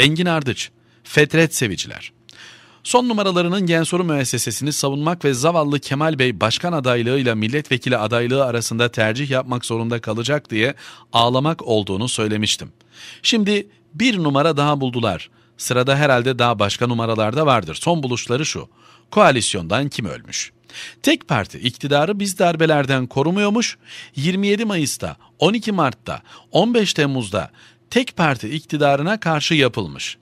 Engin Ardıç, Fetret Seviciler. Son numaralarının Gensoru müessesesini savunmak ve zavallı Kemal Bey başkan adaylığıyla milletvekili adaylığı arasında tercih yapmak zorunda kalacak diye ağlamak olduğunu söylemiştim. Şimdi bir numara daha buldular. Sırada herhalde daha başka numaralarda vardır. Son buluşları şu. Koalisyondan kim ölmüş? Tek parti iktidarı biz darbelerden korumuyormuş. 27 Mayıs'ta, 12 Mart'ta, 15 Temmuz'da tek parti iktidarına karşı yapılmış.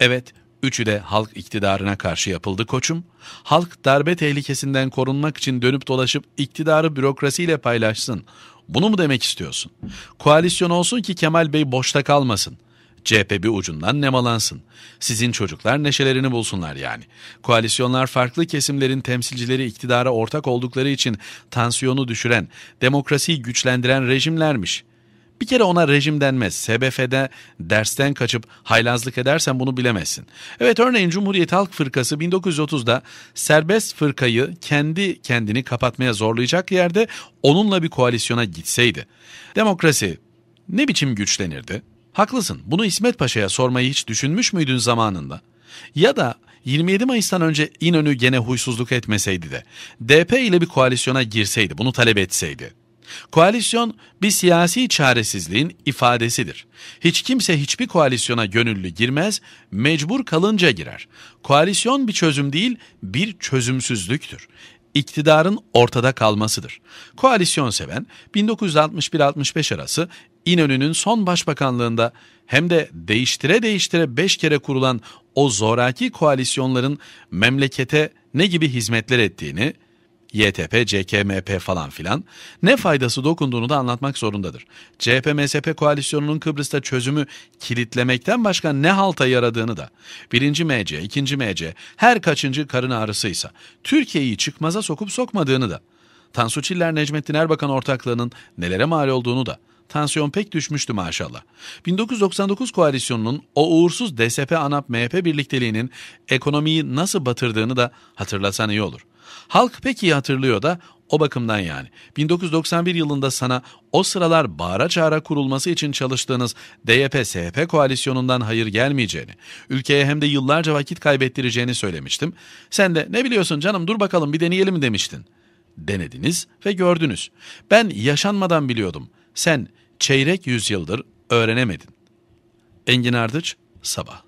Evet, üçü de halk iktidarına karşı yapıldı koçum. Halk darbe tehlikesinden korunmak için dönüp dolaşıp iktidarı bürokrasiyle paylaşsın. Bunu mu demek istiyorsun? Koalisyon olsun ki Kemal Bey boşta kalmasın. CHP bir ucundan nemalansın. Sizin çocuklar neşelerini bulsunlar yani. Koalisyonlar farklı kesimlerin temsilcileri iktidara ortak oldukları için tansiyonu düşüren, demokrasiyi güçlendiren rejimlermiş.'' Bir kere ona rejim denmez. SBF'de dersten kaçıp haylazlık edersen bunu bilemezsin. Evet örneğin Cumhuriyet Halk Fırkası 1930'da serbest fırkayı kendi kendini kapatmaya zorlayacak yerde onunla bir koalisyona gitseydi. Demokrasi ne biçim güçlenirdi? Haklısın bunu İsmet Paşa'ya sormayı hiç düşünmüş müydün zamanında? Ya da 27 Mayıs'tan önce İnönü gene huysuzluk etmeseydi de DP ile bir koalisyona girseydi bunu talep etseydi. Koalisyon bir siyasi çaresizliğin ifadesidir. Hiç kimse hiçbir koalisyona gönüllü girmez, mecbur kalınca girer. Koalisyon bir çözüm değil, bir çözümsüzlüktür İktidarın ortada kalmasıdır. Koalisyon seven 1961-65 arası İnönü'nün son başbakanlığında hem de değiştire değiştire 5 kere kurulan o zoraki koalisyonların memlekete ne gibi hizmetler ettiğini, YTP, CKMP falan filan ne faydası dokunduğunu da anlatmak zorundadır. CHP-MSP koalisyonunun Kıbrıs'ta çözümü kilitlemekten başka ne halta yaradığını da birinci MC, ikinci MC her kaçıncı karın ağrısıysa Türkiye'yi çıkmaza sokup sokmadığını da Tansu Çiller Necmettin Erbakan ortaklığının nelere mal olduğunu da tansiyon pek düşmüştü maşallah. 1999 koalisyonunun o uğursuz DSP ANAP MHP birlikteliğinin ekonomiyi nasıl batırdığını da hatırlasan iyi olur. Halk pek iyi hatırlıyor da o bakımdan yani. 1991 yılında sana o sıralar bağıra çağıra kurulması için çalıştığınız DYP-SYP koalisyonundan hayır gelmeyeceğini, ülkeye hem de yıllarca vakit kaybettireceğini söylemiştim. Sen de ne biliyorsun canım dur bakalım bir deneyelim demiştin. Denediniz ve gördünüz. Ben yaşanmadan biliyordum. Sen çeyrek yüzyıldır öğrenemedin. Engin Ardıç, Sabah